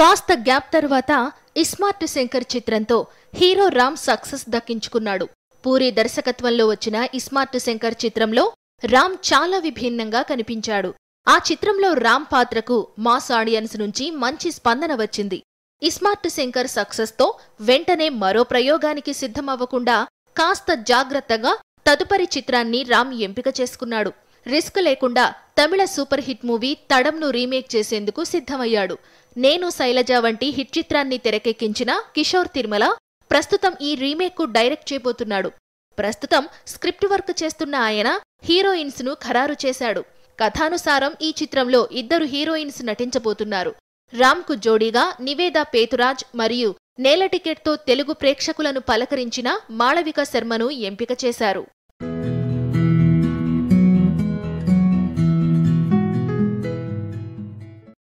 కాస్త గ్యాప్ తర్వాత ఇస్మార్ట్ శంకర్ చిత్రంతో హీరో రామ్ సక్సెస్ దక్కించుకున్నాడు పూరి దర్శకత్వంలో వచ్చిన ఇస్మార్ట్ శంకర్ చిత్రంలో రామ్ చాలా విభిన్నంగా కనిపించాడు ఆ చిత్రంలో రామ్ పాత్రకు మాస్ ఆడియన్స్ నుంచి మంచి స్పందన వచ్చింది ఇస్మార్ట్ శంకర్ సక్సెస్తో వెంటనే మరో ప్రయోగానికి సిద్ధమవ్వకుండా కాస్త జాగ్రత్తగా తదుపరి చిత్రాన్ని రామ్ ఎంపిక చేసుకున్నాడు రిస్క్ లేకుండా తమిళ సూపర్ హిట్ మూవీ తడంను రీమేక్ చేసేందుకు సిద్ధమయ్యాడు నేను శైలజ వంటి హిట్ చిత్రాన్ని తెరకెక్కించిన కిషోర్ తిరుమల ప్రస్తుతం ఈ రీమేక్ కు డైరెక్ట్ చేయబోతున్నాడు ప్రస్తుతం స్క్రిప్ట్ వర్క్ చేస్తున్న ఆయన హీరోయిన్స్ ను ఖరారు చేశాడు కథానుసారం ఈ చిత్రంలో ఇద్దరు హీరోయిన్స్ నటించబోతున్నారు రామ్కు జోడీగా నివేద పేతురాజ్ మరియు నేల టికెట్తో తెలుగు ప్రేక్షకులను పలకరించిన మాళవిక శర్మను ఎంపిక చేశారు